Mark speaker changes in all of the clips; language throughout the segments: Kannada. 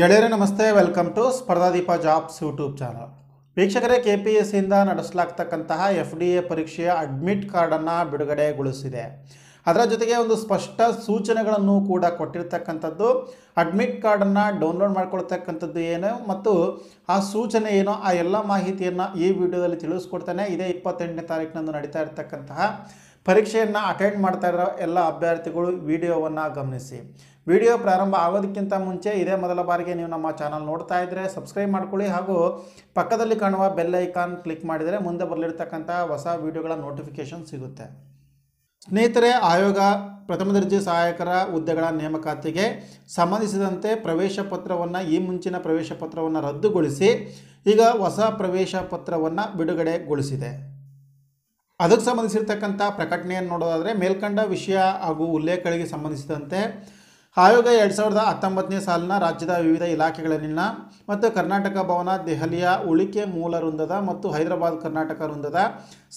Speaker 1: ಗೆಳೆಯರೇ ನಮಸ್ತೆ welcome to Spardhadeepa jobs YouTube channel ವೀಕ್ಷಕರೇ ಕೆ ಪಿ ಎಸ್ ಸಿಯಿಂದ ನಡೆಸಲಾಗ್ತಕ್ಕಂತಹ ಎಫ್ ಡಿ ಎ ಪರೀಕ್ಷೆಯ ಅಡ್ಮಿಟ್ ಕಾರ್ಡನ್ನು ಬಿಡುಗಡೆಗೊಳಿಸಿದೆ ಅದರ ಜೊತೆಗೆ ಒಂದು ಸ್ಪಷ್ಟ ಸೂಚನೆಗಳನ್ನು ಕೂಡ ಕೊಟ್ಟಿರ್ತಕ್ಕಂಥದ್ದು ಅಡ್ಮಿಟ್ ಕಾರ್ಡನ್ನು ಡೌನ್ಲೋಡ್ ಮಾಡ್ಕೊಳ್ತಕ್ಕಂಥದ್ದು ಏನು ಮತ್ತು ಆ ಸೂಚನೆ ಏನು ಆ ಎಲ್ಲ ಮಾಹಿತಿಯನ್ನು ಈ ವಿಡಿಯೋದಲ್ಲಿ ತಿಳಿಸ್ಕೊಡ್ತಾನೆ ಇದೇ ಇಪ್ಪತ್ತೆಂಟನೇ ತಾರೀಕಿನಂದು ನಡೀತಾ ಇರತಕ್ಕಂತಹ ಪರೀಕ್ಷೆಯನ್ನು ಅಟೆಂಡ್ ಮಾಡ್ತಾ ಇರೋ ಎಲ್ಲ ಅಭ್ಯರ್ಥಿಗಳು ವಿಡಿಯೋವನ್ನು ಗಮನಿಸಿ ವಿಡಿಯೋ ಪ್ರಾರಂಭ ಆಗೋದಕ್ಕಿಂತ ಮುಂಚೆ ಇದೇ ಮೊದಲ ಬಾರಿಗೆ ನೀವು ನಮ್ಮ ಚಾನಲ್ ನೋಡ್ತಾ ಇದ್ದರೆ ಸಬ್ಸ್ಕ್ರೈಬ್ ಮಾಡ್ಕೊಳ್ಳಿ ಹಾಗೂ ಪಕ್ಕದಲ್ಲಿ ಕಾಣುವ ಬೆಲ್ ಐಕಾನ್ ಕ್ಲಿಕ್ ಮಾಡಿದರೆ ಮುಂದೆ ಬರಲಿರ್ತಕ್ಕಂಥ ಹೊಸ ವಿಡಿಯೋಗಳ ನೋಟಿಫಿಕೇಷನ್ ಸಿಗುತ್ತೆ ಸ್ನೇಹಿತರೆ ಆಯೋಗ ಪ್ರಥಮ ದರ್ಜೆ ಸಹಾಯಕರ ಹುದ್ದೆಗಳ ನೇಮಕಾತಿಗೆ ಸಂಬಂಧಿಸಿದಂತೆ ಪ್ರವೇಶ ಪತ್ರವನ್ನು ಈ ಮುಂಚಿನ ಪ್ರವೇಶ ಪತ್ರವನ್ನು ರದ್ದುಗೊಳಿಸಿ ಈಗ ಹೊಸ ಪ್ರವೇಶ ಪತ್ರವನ್ನು ಬಿಡುಗಡೆಗೊಳಿಸಿದೆ ಅದಕ್ಕೆ ಸಂಬಂಧಿಸಿರ್ತಕ್ಕಂಥ ಪ್ರಕಟಣೆಯನ್ನು ನೋಡೋದಾದರೆ ಮೇಲ್ಕಂಡ ವಿಷಯ ಹಾಗೂ ಉಲ್ಲೇಖಗಳಿಗೆ ಸಂಬಂಧಿಸಿದಂತೆ ಆಯೋಗ ಎರಡು ಸಾವಿರದ ಹತ್ತೊಂಬತ್ತನೇ ಸಾಲಿನ ರಾಜ್ಯದ ವಿವಿಧ ಇಲಾಖೆಗಳಲ್ಲಿನ ಮತ್ತು ಕರ್ನಾಟಕ ಭವನ ದೆಹಲಿಯ ಉಳಿಕೆ ಮೂಲ ವೃಂದದ ಮತ್ತು ಹೈದರಾಬಾದ್ ಕರ್ನಾಟಕ ವೃಂದದ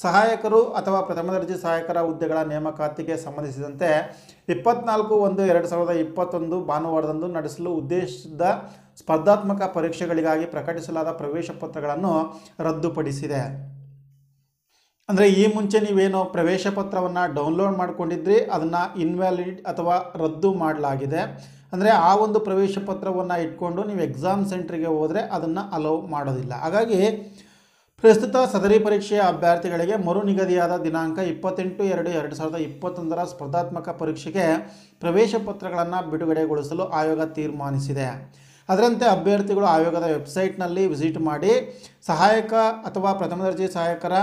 Speaker 1: ಸಹಾಯಕರು ಅಥವಾ ಪ್ರಥಮ ದರ್ಜೆ ಸಹಾಯಕರ ಹುದ್ದೆಗಳ ನೇಮಕಾತಿಗೆ ಸಂಬಂಧಿಸಿದಂತೆ ಇಪ್ಪತ್ನಾಲ್ಕು ಒಂದು ಎರಡು ಸಾವಿರದ ಇಪ್ಪತ್ತೊಂದು ಭಾನುವಾರದಂದು ನಡೆಸಲು ಉದ್ದೇಶದ ಸ್ಪರ್ಧಾತ್ಮಕ ಪರೀಕ್ಷೆಗಳಿಗಾಗಿ ಪ್ರಕಟಿಸಲಾದ ಪ್ರವೇಶ ಪತ್ರಗಳನ್ನು ರದ್ದುಪಡಿಸಿದೆ ಅಂದರೆ ಈ ಮುಂಚೆ ನೀವೇನು ಪ್ರವೇಶ ಪತ್ರವನ್ನು ಡೌನ್ಲೋಡ್ ಮಾಡ್ಕೊಂಡಿದ್ರಿ ಅದನ್ನು ಇನ್ವ್ಯಾಲಿಡ್ ಅಥವಾ ರದ್ದು ಮಾಡಲಾಗಿದೆ ಅಂದರೆ ಆ ಒಂದು ಪ್ರವೇಶ ಪತ್ರವನ್ನು ಇಟ್ಕೊಂಡು ನೀವು ಎಕ್ಸಾಮ್ ಸೆಂಟ್ರಿಗೆ ಹೋದರೆ ಅದನ್ನು ಅಲೌ ಮಾಡೋದಿಲ್ಲ ಹಾಗಾಗಿ ಪ್ರಸ್ತುತ ಸದರಿ ಪರೀಕ್ಷೆಯ ಅಭ್ಯರ್ಥಿಗಳಿಗೆ ಮರು ನಿಗದಿಯಾದ ದಿನಾಂಕ ಇಪ್ಪತ್ತೆಂಟು ಎರಡು ಎರಡು ಸಾವಿರದ ಇಪ್ಪತ್ತೊಂದರ ಸ್ಪರ್ಧಾತ್ಮಕ ಪರೀಕ್ಷೆಗೆ ಪ್ರವೇಶ ಪತ್ರಗಳನ್ನು ಬಿಡುಗಡೆಗೊಳಿಸಲು ಆಯೋಗ ತೀರ್ಮಾನಿಸಿದೆ ಅದರಂತೆ ಅಭ್ಯರ್ಥಿಗಳು ಆಯೋಗದ ವೆಬ್ಸೈಟ್ನಲ್ಲಿ ವಿಸಿಟ್ ಮಾಡಿ ಸಹಾಯಕ ಅಥವಾ ಪ್ರಥಮ ದರ್ಜೆ ಸಹಾಯಕರ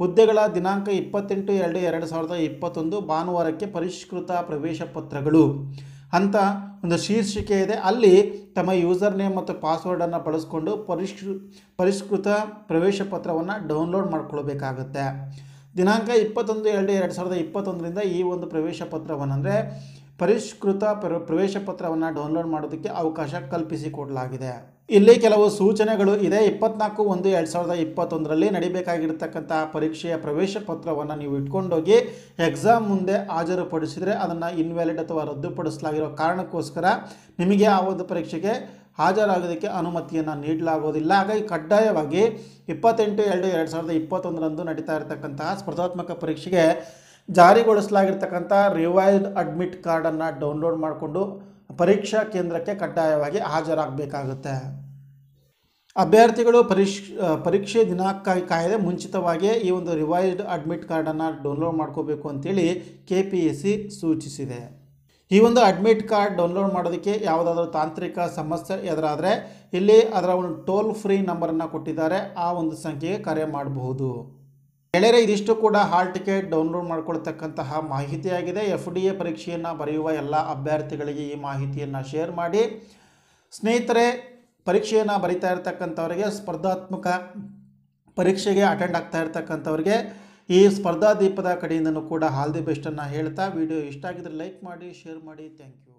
Speaker 1: ಹುದ್ದೆಗಳ ದಿನಾಂಕ ಇಪ್ಪತ್ತೆಂಟು ಎರಡು ಎರಡು ಸಾವಿರದ ಇಪ್ಪತ್ತೊಂದು ಭಾನುವಾರಕ್ಕೆ ಪರಿಷ್ಕೃತ ಪ್ರವೇಶ ಪತ್ರಗಳು ಅಂತ ಒಂದು ಶೀರ್ಷಿಕೆ ಇದೆ ಅಲ್ಲಿ ತಮ್ಮ ಯೂಸರ್ ನೇಮ್ ಮತ್ತು ಪಾಸ್ವರ್ಡನ್ನು ಬಳಸ್ಕೊಂಡು ಪರಿಷ್ಕೃ ಪರಿಷ್ಕೃತ ಪ್ರವೇಶ ಪತ್ರವನ್ನು ಡೌನ್ಲೋಡ್ ಮಾಡಿಕೊಳ್ಬೇಕಾಗುತ್ತೆ ದಿನಾಂಕ ಇಪ್ಪತ್ತೊಂದು ಎರಡು ಎರಡು ಸಾವಿರದ ಇಪ್ಪತ್ತೊಂದರಿಂದ ಈ ಒಂದು ಪ್ರವೇಶ ಪತ್ರವನ್ನು ಅಂದರೆ ಪರಿಷ್ಕೃತ ಪ್ರವೇಶ ಪತ್ರವನ್ನು ಡೌನ್ಲೋಡ್ ಮಾಡೋದಕ್ಕೆ ಅವಕಾಶ ಕಲ್ಪಿಸಿಕೊಡಲಾಗಿದೆ ಇಲ್ಲಿ ಕೆಲವು ಸೂಚನೆಗಳು ಇದೆ ಇಪ್ಪತ್ನಾಲ್ಕು ಒಂದು ಎರಡು ಸಾವಿರದ ಇಪ್ಪತ್ತೊಂದರಲ್ಲಿ ನಡಿಬೇಕಾಗಿರ್ತಕ್ಕಂತಹ ಪರೀಕ್ಷೆಯ ಪ್ರವೇಶ ಪತ್ರವನ್ನು ನೀವು ಇಟ್ಕೊಂಡೋಗಿ ಎಕ್ಸಾಮ್ ಮುಂದೆ ಹಾಜರುಪಡಿಸಿದರೆ ಅದನ್ನು ಇನ್ವ್ಯಾಲಿಡ್ ಅಥವಾ ರದ್ದುಪಡಿಸಲಾಗಿರೋ ಕಾರಣಕ್ಕೋಸ್ಕರ ನಿಮಗೆ ಆ ಒಂದು ಪರೀಕ್ಷೆಗೆ ಹಾಜರಾಗೋದಕ್ಕೆ ಅನುಮತಿಯನ್ನು ನೀಡಲಾಗೋದಿಲ್ಲ ಹಾಗಾಗಿ ಕಡ್ಡಾಯವಾಗಿ ಇಪ್ಪತ್ತೆಂಟು ಎರಡು ಎರಡು ಸಾವಿರದ ಇಪ್ಪತ್ತೊಂದರಂದು ನಡೀತಾ ಇರತಕ್ಕಂತಹ ಸ್ಪರ್ಧಾತ್ಮಕ ಪರೀಕ್ಷೆಗೆ ಜಾರಿಗೊಳಿಸಲಾಗಿರ್ತಕ್ಕಂಥ ರಿವೈಸ್ಡ್ ಅಡ್ಮಿಟ್ ಕಾರ್ಡನ್ನು ಡೌನ್ಲೋಡ್ ಮಾಡಿಕೊಂಡು ಪರೀಕ್ಷಾ ಕೇಂದ್ರಕ್ಕೆ ಕಡ್ಡಾಯವಾಗಿ ಹಾಜರಾಗಬೇಕಾಗುತ್ತೆ ಅಭ್ಯರ್ಥಿಗಳು ಪರೀಕ್ಷ ಪರೀಕ್ಷೆ ದಿನಾಂಕ ಕಾಯದೆ ಮುಂಚಿತವಾಗಿಯೇ ಈ ಒಂದು ರಿವೈಸ್ಡ್ ಅಡ್ಮಿಟ್ ಕಾರ್ಡನ್ನು ಡೌನ್ಲೋಡ್ ಮಾಡ್ಕೋಬೇಕು ಅಂತೇಳಿ ಕೆ ಪಿ ಎಸ್ ಸಿ ಸೂಚಿಸಿದೆ ಈ ಒಂದು ಅಡ್ಮಿಟ್ ಕಾರ್ಡ್ ಡೌನ್ಲೋಡ್ ಮಾಡೋದಕ್ಕೆ ಯಾವುದಾದ್ರೂ ತಾಂತ್ರಿಕ ಸಮಸ್ಯೆ ಎದುರಾದರೆ ಇಲ್ಲಿ ಅದರ ಒಂದು ಟೋಲ್ ಫ್ರೀ ನಂಬರನ್ನು ಕೊಟ್ಟಿದ್ದಾರೆ ಆ ಒಂದು ಸಂಖ್ಯೆಗೆ ಕರೆ ಮಾಡಬಹುದು ಗೆಳೆಯರೆ ಇದಿಷ್ಟು ಕೂಡ ಹಾಲ್ ಟಿಕೆಟ್ ಡೌನ್ಲೋಡ್ ಮಾಡ್ಕೊಳ್ತಕ್ಕಂತಹ ಮಾಹಿತಿಯಾಗಿದೆ ಎಫ್ ಡಿ ಎ ಪರೀಕ್ಷೆಯನ್ನು ಬರೆಯುವ ಎಲ್ಲ ಅಭ್ಯರ್ಥಿಗಳಿಗೆ ಈ ಮಾಹಿತಿಯನ್ನು ಶೇರ್ ಮಾಡಿ ಸ್ನೇಹಿತರೆ ಪರೀಕ್ಷೆಯನ್ನು ಬರಿತಾ ಇರತಕ್ಕಂಥವರಿಗೆ ಸ್ಪರ್ಧಾತ್ಮಕ ಪರೀಕ್ಷೆಗೆ ಅಟೆಂಡ್ ಆಗ್ತಾ ಇರತಕ್ಕಂಥವ್ರಿಗೆ ಈ ಸ್ಪರ್ಧಾ ದೀಪದ ಕಡೆಯಿಂದನೂ ಕೂಡ ಹಾಲ್ ದಿ ಬೆಸ್ಟನ್ನು ಹೇಳ್ತಾ ವಿಡಿಯೋ ಇಷ್ಟ ಆಗಿದ್ರೆ ಲೈಕ್ ಮಾಡಿ ಶೇರ್ ಮಾಡಿ ಥ್ಯಾಂಕ್ ಯು